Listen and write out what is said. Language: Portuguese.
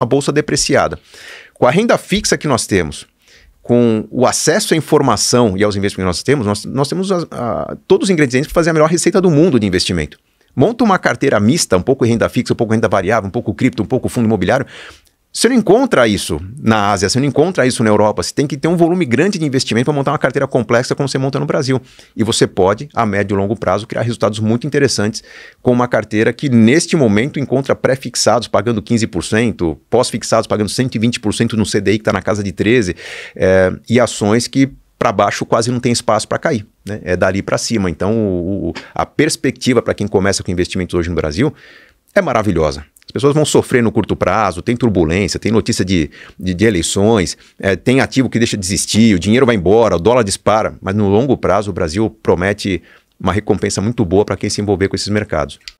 a bolsa depreciada. Com a renda fixa que nós temos, com o acesso à informação e aos investimentos que nós temos, nós, nós temos a, a, todos os ingredientes para fazer a melhor receita do mundo de investimento. Monta uma carteira mista, um pouco renda fixa, um pouco renda variável, um pouco cripto, um pouco fundo imobiliário, você não encontra isso na Ásia, você não encontra isso na Europa. Você tem que ter um volume grande de investimento para montar uma carteira complexa como você monta no Brasil. E você pode, a médio e longo prazo, criar resultados muito interessantes com uma carteira que, neste momento, encontra pré-fixados pagando 15%, pós-fixados pagando 120% no CDI que está na casa de 13%, é, eh, e ações que para baixo quase não tem espaço para cair. Né? É dali para cima. Então, o, o, a perspectiva para quem começa com investimentos hoje no Brasil é maravilhosa. As pessoas vão sofrer no curto prazo, tem turbulência, tem notícia de, de, de eleições, é, tem ativo que deixa de existir, o dinheiro vai embora, o dólar dispara. Mas no longo prazo, o Brasil promete uma recompensa muito boa para quem se envolver com esses mercados.